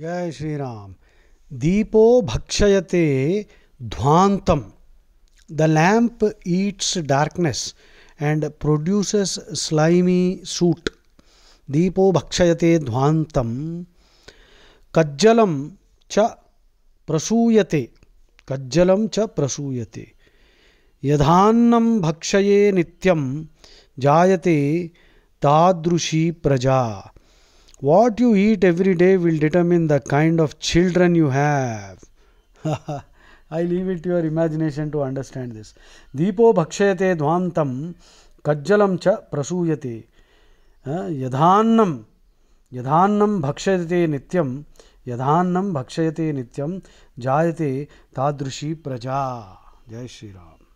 जय श्री राम दीपो भक्षयते ध्वांतम the lamp eats darkness and produces slimy soot दीपो भक्षयते ध्वांतम कज्जलम च प्रसूयते कज्जलम च प्रसूयते यथान्नम भक्षये नित्यम जायते तादृशी प्रजा What you eat every day will determine the kind of children you have. I leave it to your imagination to understand this. Deepo bhakshayate dvantam kajjalam cha prasuyate. Yadhannam yadhannam bhakshayate nityam yadhanam भक्षयते nityam jayate tadrushi praja jai shri ram.